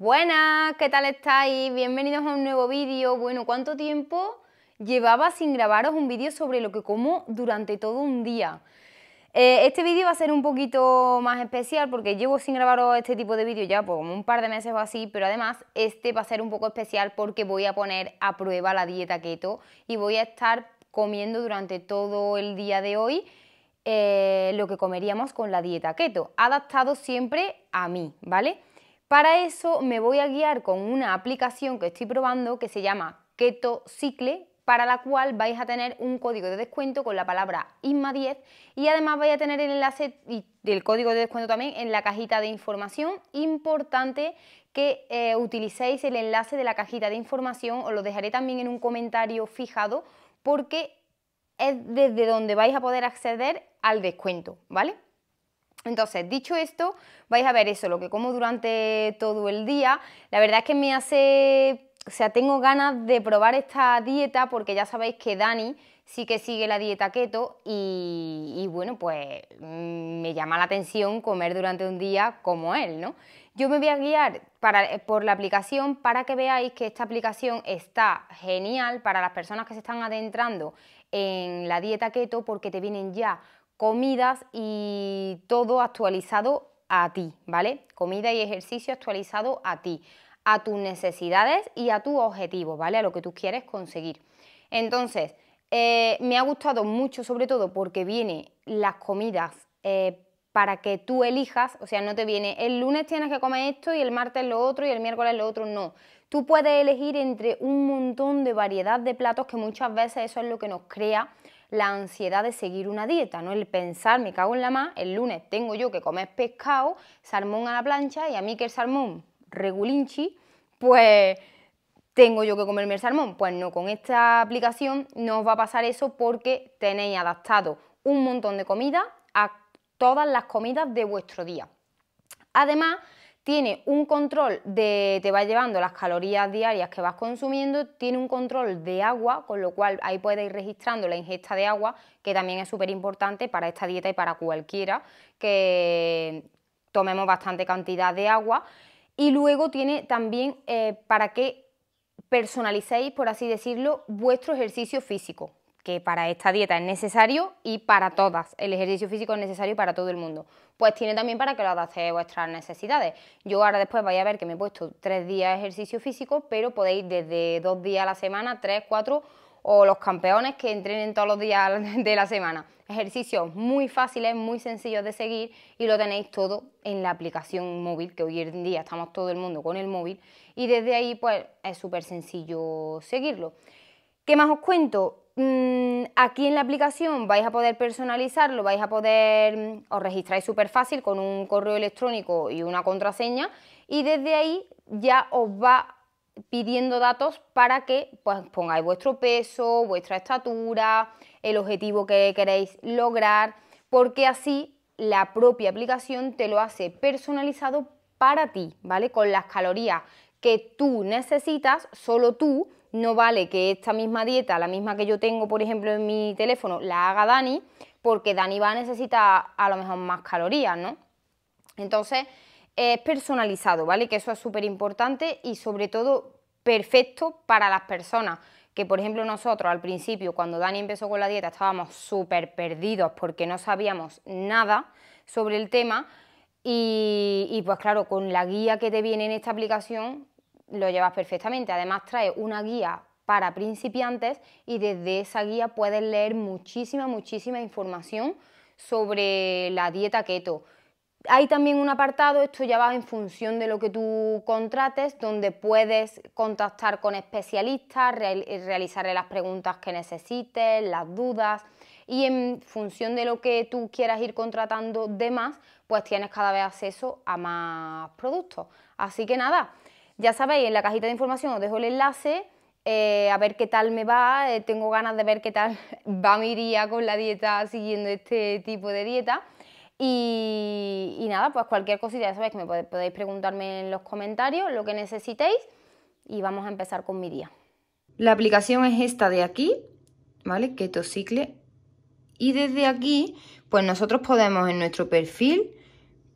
Buenas, ¿qué tal estáis? Bienvenidos a un nuevo vídeo. Bueno, ¿cuánto tiempo llevaba sin grabaros un vídeo sobre lo que como durante todo un día? Eh, este vídeo va a ser un poquito más especial porque llevo sin grabaros este tipo de vídeo ya por pues, un par de meses o así, pero además este va a ser un poco especial porque voy a poner a prueba la dieta keto y voy a estar comiendo durante todo el día de hoy eh, lo que comeríamos con la dieta keto, adaptado siempre a mí, ¿vale? Para eso me voy a guiar con una aplicación que estoy probando que se llama Keto Cycle, para la cual vais a tener un código de descuento con la palabra inma 10 y además vais a tener el enlace del código de descuento también en la cajita de información. Importante que eh, utilicéis el enlace de la cajita de información, os lo dejaré también en un comentario fijado porque es desde donde vais a poder acceder al descuento, ¿vale? Entonces, dicho esto, vais a ver eso, lo que como durante todo el día. La verdad es que me hace o sea, tengo ganas de probar esta dieta porque ya sabéis que Dani sí que sigue la dieta keto y, bueno, pues mm, me llama la atención comer durante un día como él, ¿no? Yo me voy a guiar por la aplicación para que veáis que esta aplicación está genial para las personas que se están adentrando en la dieta keto porque te vienen ya comidas y todo actualizado a ti, ¿vale? Comida y ejercicio actualizado a ti, a tus necesidades y a tus objetivos, ¿vale? A lo que tú quieres conseguir. Entonces, eh, me ha gustado mucho, sobre todo porque viene las comidas eh, para que tú elijas, o sea, no te viene el lunes tienes que comer esto y el martes lo otro y el miércoles lo otro, no. Tú puedes elegir entre un montón de variedad de platos que muchas veces eso es lo que nos crea la ansiedad de seguir una dieta, ¿no? El pensar, me cago en la más, el lunes tengo yo que comer pescado, salmón a la plancha y a mí que el salmón regulinchi, pues tengo yo que comerme el salmón. Pues no, con esta aplicación no os va a pasar eso porque tenéis adaptado un montón de comida a todas las comidas de vuestro día. Además, tiene un control de, te va llevando las calorías diarias que vas consumiendo, tiene un control de agua, con lo cual ahí puedes ir registrando la ingesta de agua, que también es súper importante para esta dieta y para cualquiera, que tomemos bastante cantidad de agua. Y luego tiene también eh, para que personalicéis, por así decirlo, vuestro ejercicio físico que para esta dieta es necesario y para todas. El ejercicio físico es necesario para todo el mundo. Pues tiene también para que lo adaptéis a vuestras necesidades. Yo ahora después vais a ver que me he puesto tres días de ejercicio físico, pero podéis desde dos días a la semana, tres, cuatro o los campeones que entrenen todos los días de la semana. Ejercicios muy fáciles, muy sencillos de seguir y lo tenéis todo en la aplicación móvil, que hoy en día estamos todo el mundo con el móvil y desde ahí pues es súper sencillo seguirlo. ¿Qué más os cuento? Mm, aquí en la aplicación vais a poder personalizarlo, vais a poder, mm, os registráis súper fácil con un correo electrónico y una contraseña y desde ahí ya os va pidiendo datos para que pues, pongáis vuestro peso, vuestra estatura, el objetivo que queréis lograr, porque así la propia aplicación te lo hace personalizado para ti, ¿vale? Con las calorías que tú necesitas, solo tú, no vale que esta misma dieta, la misma que yo tengo, por ejemplo, en mi teléfono, la haga Dani, porque Dani va a necesitar a lo mejor más calorías, ¿no? Entonces, es personalizado, ¿vale? Que eso es súper importante y sobre todo perfecto para las personas que por ejemplo nosotros al principio cuando Dani empezó con la dieta estábamos súper perdidos porque no sabíamos nada sobre el tema y, pues claro, con la guía que te viene en esta aplicación lo llevas perfectamente. Además trae una guía para principiantes y desde esa guía puedes leer muchísima, muchísima información sobre la dieta keto. Hay también un apartado, esto ya va en función de lo que tú contrates, donde puedes contactar con especialistas, eh, realizarle las preguntas que necesites, las dudas y en función de lo que tú quieras ir contratando de más, pues tienes cada vez acceso a más productos. Así que nada, ya sabéis, en la cajita de información os dejo el enlace. Eh, a ver qué tal me va, eh, tengo ganas de ver qué tal va mi día con la dieta siguiendo este tipo de dieta. Y, nada, pues cualquier cosita ya sabéis que me podéis, podéis preguntarme en los comentarios lo que necesitéis y vamos a empezar con mi día. La aplicación es esta de aquí, ¿vale? Ketocicle. Y desde aquí, pues nosotros podemos en nuestro perfil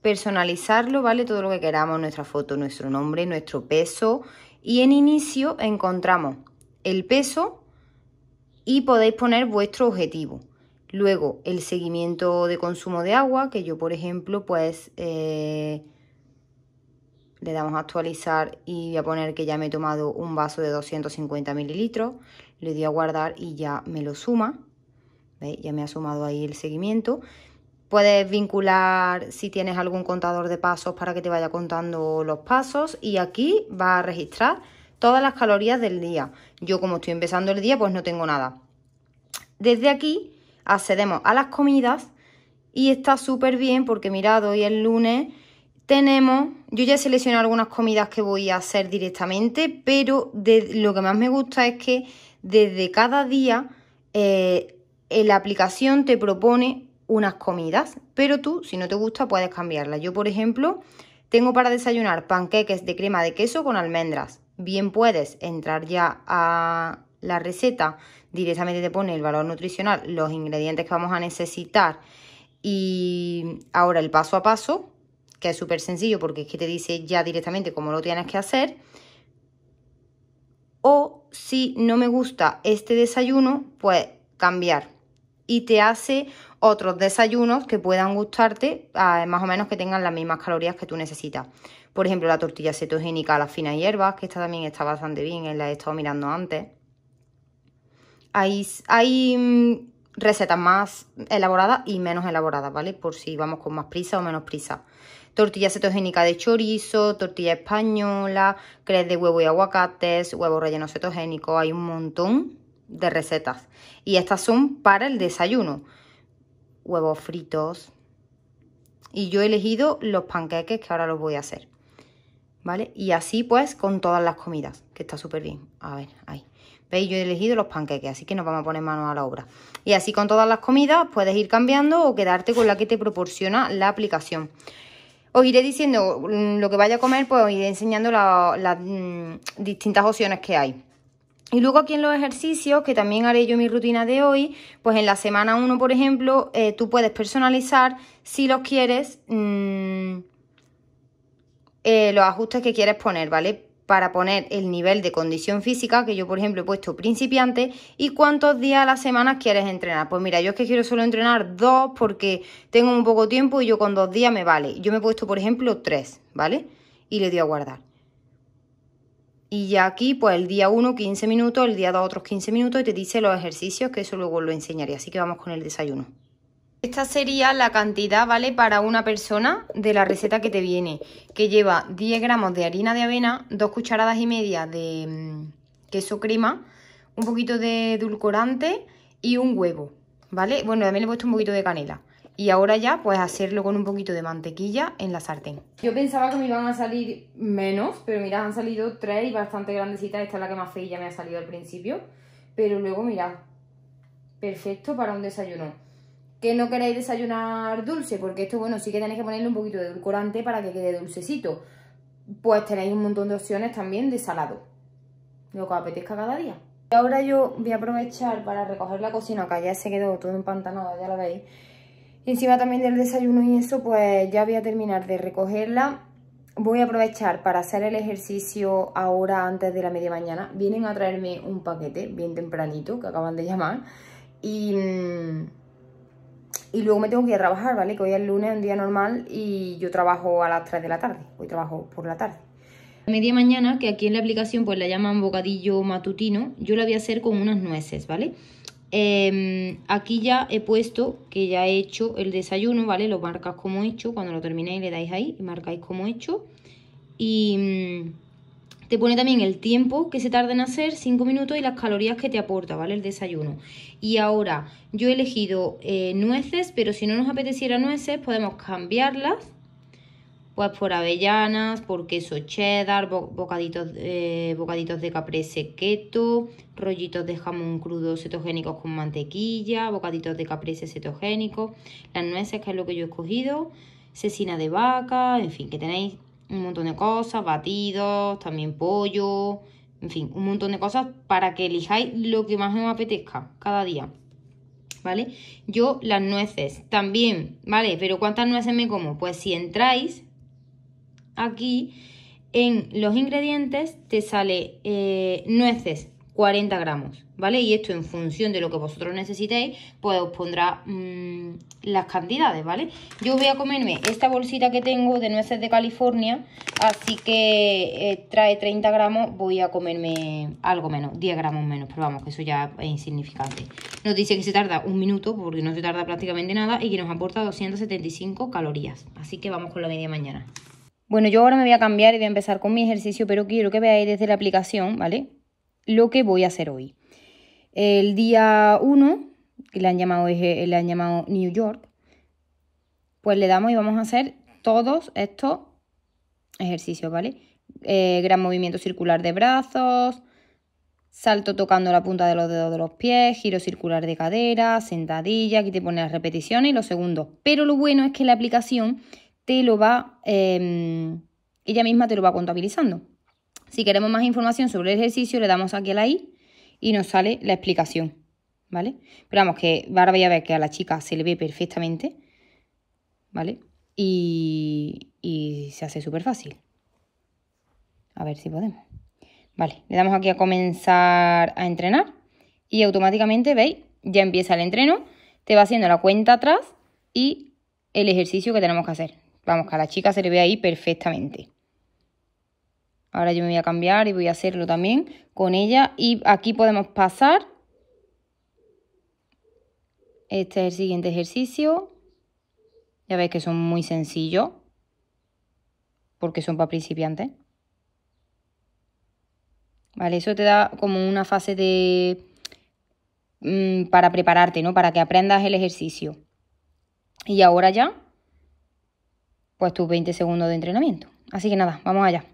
personalizarlo, ¿vale? Todo lo que queramos, nuestra foto, nuestro nombre, nuestro peso. Y en inicio encontramos el peso y podéis poner vuestro objetivo. Luego el seguimiento de consumo de agua, que yo por ejemplo pues eh, le damos a actualizar y voy a poner que ya me he tomado un vaso de 250 mililitros. Le doy a guardar y ya me lo suma. ¿Veis? Ya me ha sumado ahí el seguimiento. Puedes vincular si tienes algún contador de pasos para que te vaya contando los pasos y aquí va a registrar todas las calorías del día. Yo como estoy empezando el día pues no tengo nada. Desde aquí accedemos a las comidas y está súper bien porque mirad hoy el lunes tenemos, yo ya he seleccionado algunas comidas que voy a hacer directamente, pero de, lo que más me gusta es que desde cada día eh, la aplicación te propone unas comidas, pero tú, si no te gusta, puedes cambiarla. Yo, por ejemplo, tengo para desayunar panqueques de crema de queso con almendras. Bien puedes entrar ya a la receta, directamente te pone el valor nutricional, los ingredientes que vamos a necesitar y ahora el paso a paso, que es súper sencillo porque es que te dice ya directamente cómo lo tienes que hacer. O si no me gusta este desayuno, pues cambiar y te hace otros desayunos que puedan gustarte, más o menos que tengan las mismas calorías que tú necesitas. Por ejemplo, la tortilla cetogénica a las finas hierbas, que esta también está bastante bien, eh, la he estado mirando antes. Hay, hay mm, recetas más elaboradas y menos elaboradas, ¿vale? Por si vamos con más prisa o menos prisa. Tortilla cetogénica de chorizo, tortilla española, crees de huevo y aguacates, huevo relleno cetogénico, hay un montón de recetas. Y estas son para el desayuno. Huevos fritos. Y yo he elegido los panqueques que ahora los voy a hacer. ¿Vale? Y así pues con todas las comidas, que está súper bien. A ver, ahí. ¿Veis? Yo he elegido los panqueques, así que nos vamos a poner manos a la obra. Y así con todas las comidas puedes ir cambiando o quedarte con la que te proporciona la aplicación. Os iré diciendo mm, lo que vaya a comer, pues os iré enseñando las mm, distintas opciones que hay. Y luego aquí en los ejercicios, que también haré yo mi rutina de hoy, pues en la semana 1, por ejemplo, eh, tú puedes personalizar si los quieres, mm, eh, los ajustes que quieres poner, ¿vale? Para poner el nivel de condición física, que yo por ejemplo he puesto principiante, y cuántos días a la semana quieres entrenar. Pues mira, yo es que quiero solo entrenar dos porque tengo un poco tiempo y yo con dos días me vale. Yo me he puesto por ejemplo tres, ¿vale? Y le doy a guardar. Y ya aquí, pues el día 1, 15 minutos, el día 2, otros 15 minutos y te dice los ejercicios, que eso luego lo enseñaré. Así que vamos con el desayuno. Esta sería la cantidad, ¿vale? Para una persona de la receta que te viene, que lleva 10 gramos de harina de avena, 2 cucharadas y media de mm, queso crema, un poquito de edulcorante y un huevo, ¿vale? Bueno, también le he puesto un poquito de canela y ahora ya pues hacerlo con un poquito de mantequilla en la sartén. Yo pensaba que me iban a salir menos, pero mirad, han salido tres y bastante grandecitas. Esta es la que más feilla me ha salido al principio, pero luego mirad, perfecto para un desayuno. Que no queréis desayunar dulce, porque esto bueno, sí que tenéis que ponerle un poquito de edulcorante para que quede dulcecito. Pues tenéis un montón de opciones también de salado, lo que apetezca cada día. Y Ahora yo voy a aprovechar para recoger la cocina, que ya se quedó todo empantanado, ya lo veis encima también del desayuno y eso, pues ya voy a terminar de recogerla. Voy a aprovechar para hacer el ejercicio ahora antes de la media mañana. Vienen a traerme un paquete bien tempranito, que acaban de llamar. Y, mm, y luego me tengo que ir a trabajar, ¿vale? Que hoy es lunes, un día normal, y yo trabajo a las 3 de la tarde. Hoy trabajo por la tarde. Media mañana, que aquí en la aplicación pues la llaman bocadillo matutino, yo la voy a hacer con unas nueces, ¿vale? vale Em, aquí ya he puesto que ya he hecho el desayuno, ¿vale? Lo marcas como hecho, cuando lo terminéis le dais ahí y marcáis como hecho. Y mm, te pone también el tiempo que se tarda en hacer, 5 minutos, y las calorías que te aporta, ¿vale? El desayuno. Y ahora, yo he elegido eh, nueces, pero si no nos apeteciera nueces, podemos cambiarlas pues por avellanas, por queso cheddar, bocaditos, eh, bocaditos de caprese keto, rollitos de jamón crudo cetogénicos con mantequilla, bocaditos de caprese cetogénicos, las nueces, que es lo que yo he escogido, cecina de vaca, en fin, que tenéis un montón de cosas, batidos, también pollo, en fin, un montón de cosas para que elijáis lo que más os apetezca cada día. ¿Vale? Yo las nueces también, ¿vale? Pero ¿cuántas nueces me como? Pues si entráis, aquí en los ingredientes te sale eh, nueces 40 gramos, ¿vale? Y esto en función de lo que vosotros necesitéis, pues os pondrá mm, las cantidades, ¿vale? Yo voy a comerme esta bolsita que tengo de nueces de California, así que eh, trae 30 gramos, voy a comerme algo menos, 10 gramos menos, pero vamos, que eso ya es insignificante. Nos dice que se tarda un minuto, porque no se tarda prácticamente nada, y que nos aporta 275 calorías. Así que vamos con la media mañana. Bueno, yo ahora me voy a cambiar y voy a empezar con mi ejercicio, pero quiero que veáis desde la aplicación, ¿vale? Lo que voy a hacer hoy. El día 1, que le han llamado, eh, le han llamado New York, pues le damos y vamos a hacer todos estos ejercicios, ¿vale? Eh, gran movimiento circular de brazos, salto tocando la punta de los dedos de los pies, giro circular de cadera, sentadilla, aquí te pone las repeticiones y los segundos. Pero lo bueno es que la aplicación te lo va, em, ella misma te lo va contabilizando. Si queremos más información sobre el ejercicio, le damos aquí a la i y nos sale la explicación, ¿vale? Pero que ahora voy a ver que a la chica se le ve perfectamente, ¿vale? Y, y se hace súper fácil. A ver si podemos. Vale, le damos aquí a comenzar a entrenar y automáticamente, ¿veis? Ya empieza el entreno, te va haciendo la cuenta atrás y el ejercicio que tenemos que hacer. Vamos, que a la chica se le ve ahí perfectamente. Ahora yo me voy a cambiar y voy a hacerlo también con ella. Y aquí podemos pasar. Este es el siguiente ejercicio. Ya veis que son muy sencillos. Porque son para principiantes. Vale, eso te da como una fase de... Mm, para prepararte, ¿no? Para que aprendas el ejercicio. Y ahora ya pues tus 20 segundos de entrenamiento. Así que nada, vamos allá.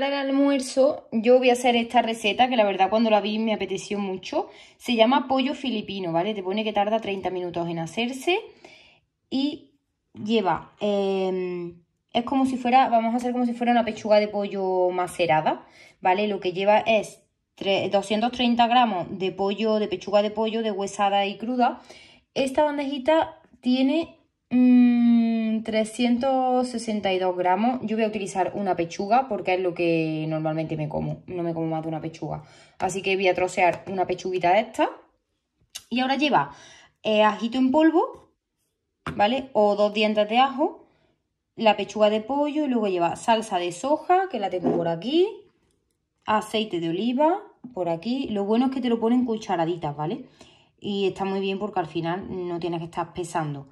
para el almuerzo yo voy a hacer esta receta que la verdad cuando la vi me apeteció mucho. Se llama pollo filipino, ¿vale? Te pone que tarda 30 minutos en hacerse y lleva... Em, es como si fuera, vamos a hacer como si fuera una pechuga de pollo macerada, ¿vale? Lo que lleva es 230 gramos de pollo, de pechuga de pollo, de huesada y cruda. Esta bandejita tiene... Mm, 362 gramos yo voy a utilizar una pechuga porque es lo que normalmente me como. No me como más de una pechuga. Así que voy a trocear una pechuguita de esta. Y ahora lleva eh, ajito en polvo, ¿vale? O dos dientes de ajo, la pechuga de pollo y luego lleva salsa de soja, que la tengo por aquí, aceite de oliva, por aquí. Lo bueno es que te lo ponen cucharaditas, ¿vale? Y está muy bien porque al final no tienes que estar pesando.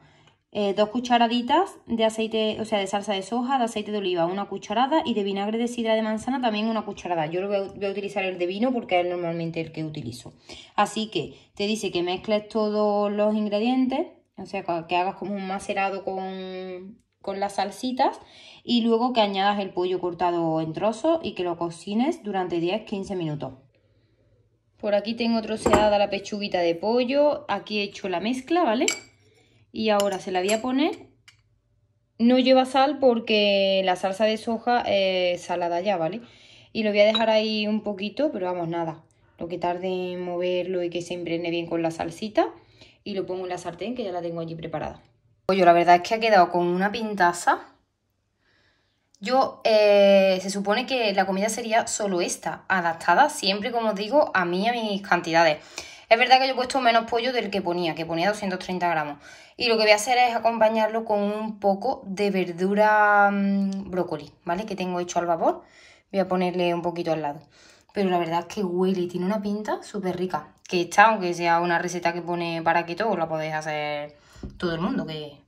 Eh, dos cucharaditas de aceite, o sea, de salsa de soja, de aceite de oliva, una cucharada y de vinagre de sidra de manzana también una cucharada. Yo lo voy a, utilizar el de vino porque es normalmente el que utilizo. Así que te dice que mezcles todos los ingredientes, o sea, que hagas como un macerado con, las salsitas y luego que añadas el pollo cortado en trozos y que lo cocines durante 10-15 minutos. Por aquí tengo troceada la pechuguita de pollo, aquí he hecho la mezcla, ¿vale? vale y ahora se la voy a poner. No lleva sal porque la salsa de soja es salada ya, ¿vale? Y lo voy a dejar ahí un poquito, pero vamos, nada. Lo que tarde en moverlo y que se impregne bien con la salsita. Y lo pongo en la sartén que ya la tengo allí preparada. Oye, la verdad es que ha quedado con una pintaza. Yo, eh, se supone que la comida sería solo esta, adaptada siempre, como os digo, a mí, a mis cantidades. Es verdad que yo he puesto menos pollo del que ponía, que ponía 230 gramos. Y lo que voy a hacer es acompañarlo con un poco de verdura mm, brócoli, ¿vale? Que tengo hecho al vapor. Voy a ponerle un poquito al lado. Pero la verdad es que huele y tiene una pinta súper rica. Que está, aunque sea una receta que pone para que todo, la podéis hacer todo el mundo, que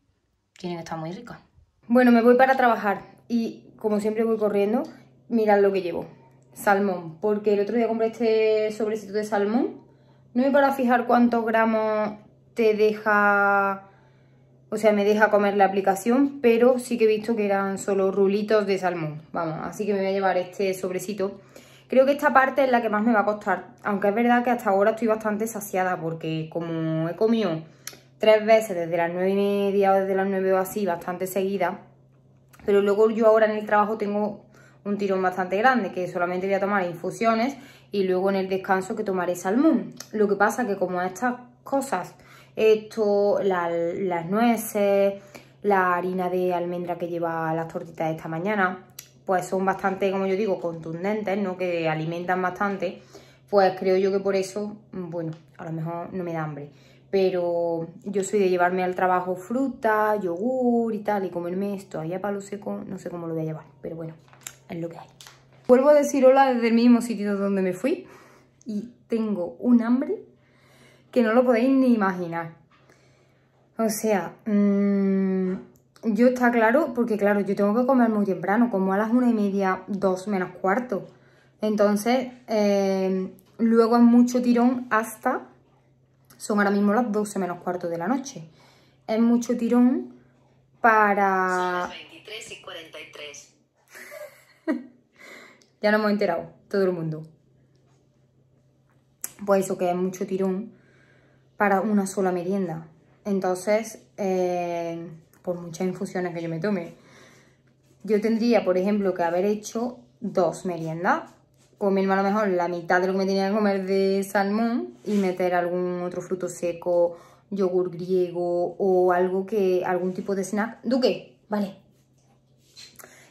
tiene que estar muy rica. Bueno, me voy para trabajar y como siempre voy corriendo, mirad lo que llevo. Salmón, porque el otro día compré este sobrecito de salmón no me para fijar cuántos gramos te deja, o sea, me deja comer la aplicación, pero sí que he visto que eran solo rulitos de salmón. Vamos, así que me voy a llevar este sobrecito. Creo que esta parte es la que más me va a costar, aunque es verdad que hasta ahora estoy bastante saciada porque como he comido tres veces desde las nueve y media o desde las nueve o así, bastante seguida, pero luego yo ahora en el trabajo tengo un tirón bastante grande, que solamente voy a tomar infusiones y luego en el descanso que tomaré salmón. Lo que pasa que como estas cosas, esto, las nueces, la harina de almendra que lleva las tortitas de esta mañana, pues son bastante, como yo digo, contundentes, ¿no? Que alimentan bastante, pues creo yo que por eso, bueno, a lo mejor no me da hambre. Pero yo soy de llevarme al trabajo fruta, yogur y tal, y comerme esto a palo seco, no sé cómo lo voy a llevar, pero bueno es lo que hay. Vuelvo a decir hola desde el mismo sitio donde me fui y tengo un hambre que no lo podéis ni imaginar. O sea, mm, yo está claro, porque claro, yo tengo que comer muy temprano, como a las una y media, dos menos cuarto. Entonces, eh, luego es mucho tirón hasta, son ahora mismo las 12 menos cuarto de la noche. Es mucho tirón para... Son 23 y 43. Ya me hemos enterado, todo el mundo. Pues eso que es mucho tirón para una sola merienda. Entonces, eh, por muchas infusiones que yo me tome, yo tendría, por ejemplo, que haber hecho dos meriendas. Comer, a lo mejor la mitad de lo que me tenía que comer de salmón y meter algún otro fruto seco, yogur griego o algo que algún tipo de snack. ¿Duque? Vale.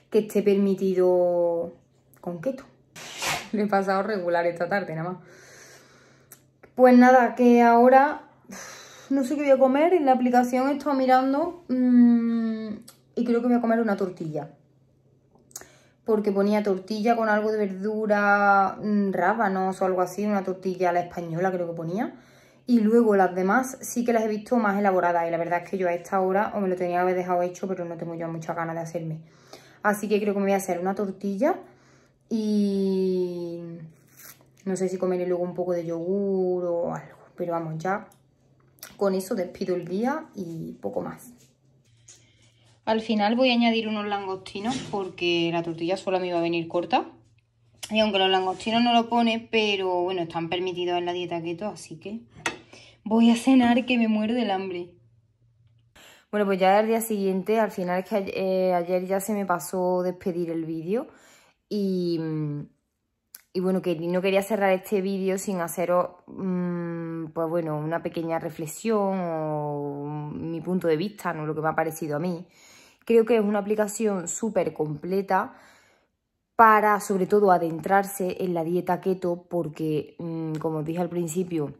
Que esté permitido con keto. Le he pasado regular esta tarde, nada más. Pues nada, que ahora no sé qué voy a comer. En la aplicación he estado mirando mm, y creo que voy a comer una tortilla. Porque ponía tortilla con algo de verdura, mm, rábanos o algo así, una tortilla a la española creo que ponía. Y luego las demás sí que las he visto más elaboradas y la verdad es que yo a esta hora o me lo tenía que haber dejado hecho, pero no tengo yo muchas ganas de hacerme. Así que creo que me voy a hacer una tortilla y no sé si comeré luego un poco de yogur o algo, pero vamos, ya con eso despido el día y poco más. Al final voy a añadir unos langostinos porque la tortilla sola me iba a venir corta. Y aunque los langostinos no lo pone, pero bueno, están permitidos en la dieta keto, así que voy a cenar que me muero el hambre. Bueno, pues ya al día siguiente, al final es que eh, ayer ya se me pasó despedir el vídeo. Y, mm, y bueno, que no quería cerrar este vídeo sin haceros, mm, pues bueno, una pequeña reflexión o mi punto de vista, no lo que me ha parecido a mí. Creo que es una aplicación súper completa para, sobre todo, adentrarse en la dieta keto porque, mm, como dije al principio,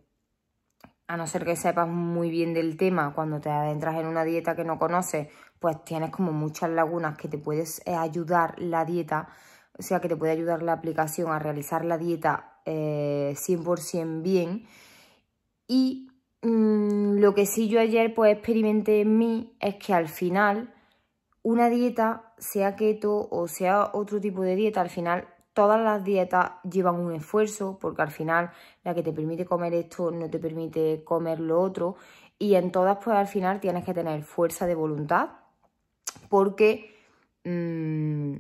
a no ser que sepas muy bien del tema, cuando te adentras en una dieta que no conoces, pues tienes como muchas lagunas que te puedes eh, ayudar la dieta o sea que te puede ayudar la aplicación a realizar la dieta 100% eh, bien. Y mm, lo que sí yo ayer pues experimenté en mí es que al final una dieta, sea keto o sea otro tipo de dieta, al final todas las dietas llevan un esfuerzo porque al final la que te permite comer esto no te permite comer lo otro y en todas pues al final tienes que tener fuerza de voluntad porque... Mm,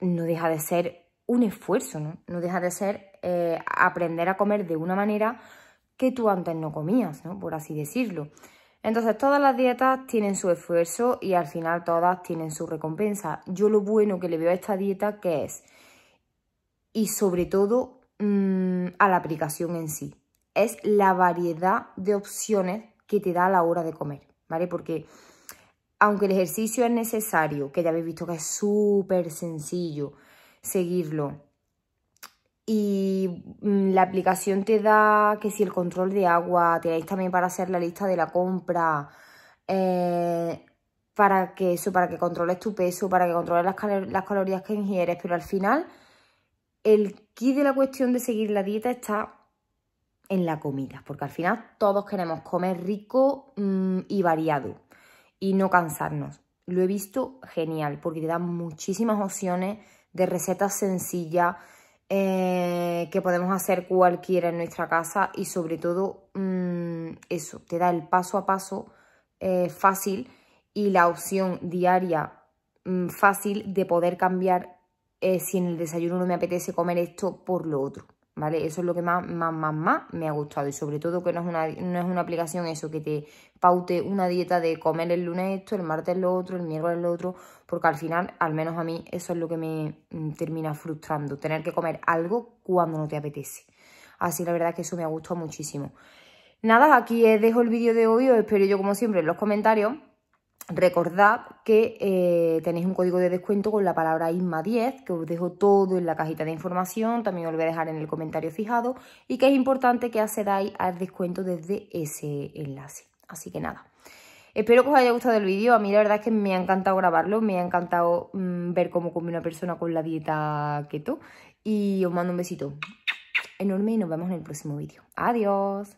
no deja de ser un esfuerzo, ¿no? No deja de ser eh, aprender a comer de una manera que tú antes no comías, ¿no? Por así decirlo. Entonces todas las dietas tienen su esfuerzo y al final todas tienen su recompensa. Yo lo bueno que le veo a esta dieta que es, y sobre todo mm, a la aplicación en sí, es la variedad de opciones que te da a la hora de comer, ¿vale? Porque aunque el ejercicio es necesario, que ya habéis visto que es súper sencillo seguirlo, y mm, la aplicación te da que si el control de agua, tenéis también para hacer la lista de la compra, eh, para que eso, para que controles tu peso, para que controles las, calorías que ingieres, pero al final el kit de la cuestión de seguir la dieta está en la comida, porque al final todos queremos comer rico mm, y variado y no cansarnos. Lo he visto genial porque te da muchísimas opciones de recetas sencillas eh, que podemos hacer cualquiera en nuestra casa y sobre todo mm, eso, te da el paso a paso eh, fácil y la opción diaria mm, fácil de poder cambiar eh, si en el desayuno no me apetece comer esto por lo otro. ¿vale? Eso es lo que más, más, más, me ha gustado y sobre todo que no es, una, no es una aplicación eso que te paute una dieta de comer el lunes esto, el martes lo otro, el miércoles lo otro, porque al final, al menos a mí, eso es lo que me mm, termina frustrando, tener que comer algo cuando no te apetece. Así la verdad que eso me ha gustado muchísimo. Nada, aquí dejo el vídeo de hoy, espero yo como siempre en los comentarios Recordad que eh, tenéis un código de descuento con la palabra ISMA10, que os dejo todo en la cajita de información, también os lo voy a dejar en el comentario fijado, y que es importante que accedáis al descuento desde ese enlace. Así que nada, espero que os haya gustado el vídeo, a mí la verdad es que me ha encantado grabarlo, me ha encantado mm, ver cómo come una persona con la dieta keto, y os mando un besito enorme y nos vemos en el próximo vídeo. ¡Adiós!